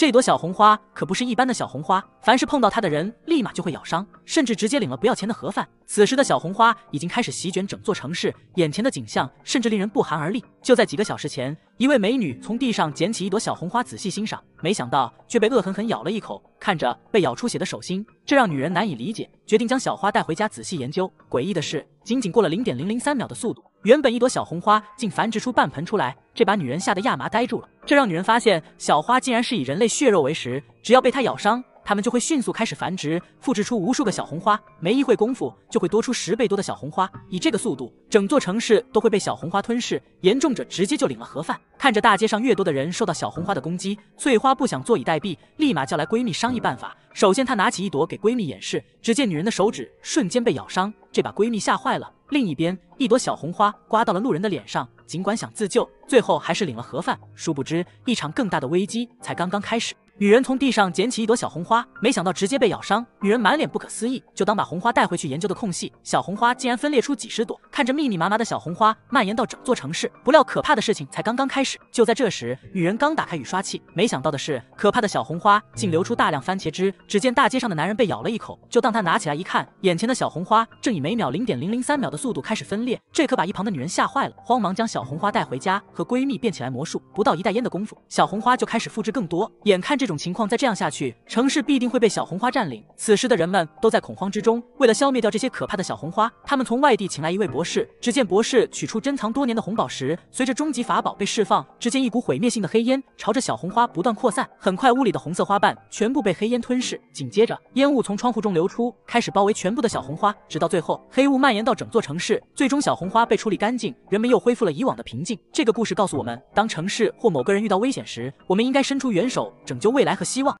这朵小红花可不是一般的小红花，凡是碰到它的人，立马就会咬伤，甚至直接领了不要钱的盒饭。此时的小红花已经开始席卷整座城市，眼前的景象甚至令人不寒而栗。就在几个小时前，一位美女从地上捡起一朵小红花，仔细欣赏，没想到却被恶狠狠咬了一口。看着被咬出血的手心，这让女人难以理解，决定将小花带回家仔细研究。诡异的是，仅仅过了零点零零三秒的速度，原本一朵小红花竟繁殖出半盆出来，这把女人吓得亚麻呆住了。这让女人发现，小花竟然是以人类血肉为食，只要被它咬伤。他们就会迅速开始繁殖，复制出无数个小红花。没一会功夫，就会多出十倍多的小红花。以这个速度，整座城市都会被小红花吞噬，严重者直接就领了盒饭。看着大街上越多的人受到小红花的攻击，翠花不想坐以待毙，立马叫来闺蜜商议办法。首先，她拿起一朵给闺蜜演示，只见女人的手指瞬间被咬伤，这把闺蜜吓坏了。另一边，一朵小红花刮到了路人的脸上，尽管想自救，最后还是领了盒饭。殊不知，一场更大的危机才刚刚开始。女人从地上捡起一朵小红花，没想到直接被咬伤。女人满脸不可思议，就当把红花带回去研究的空隙，小红花竟然分裂出几十朵。看着密密麻麻的小红花蔓延到整座城市，不料可怕的事情才刚刚开始。就在这时，女人刚打开雨刷器，没想到的是，可怕的小红花竟流出大量番茄汁。只见大街上的男人被咬了一口，就当他拿起来一看，眼前的小红花正以每秒零点零零三秒的速度开始分裂，这可把一旁的女人吓坏了，慌忙将小红花带回家和闺蜜变起来魔术。不到一袋烟的功夫，小红花就开始复制更多。眼看这。种情况再这样下去，城市必定会被小红花占领。此时的人们都在恐慌之中，为了消灭掉这些可怕的小红花，他们从外地请来一位博士。只见博士取出珍藏多年的红宝石，随着终极法宝被释放，只见一股毁灭性的黑烟朝着小红花不断扩散。很快，屋里的红色花瓣全部被黑烟吞噬。紧接着，烟雾从窗户中流出，开始包围全部的小红花。直到最后，黑雾蔓延到整座城市，最终小红花被处理干净，人们又恢复了以往的平静。这个故事告诉我们，当城市或某个人遇到危险时，我们应该伸出援手，拯救。未来和希望。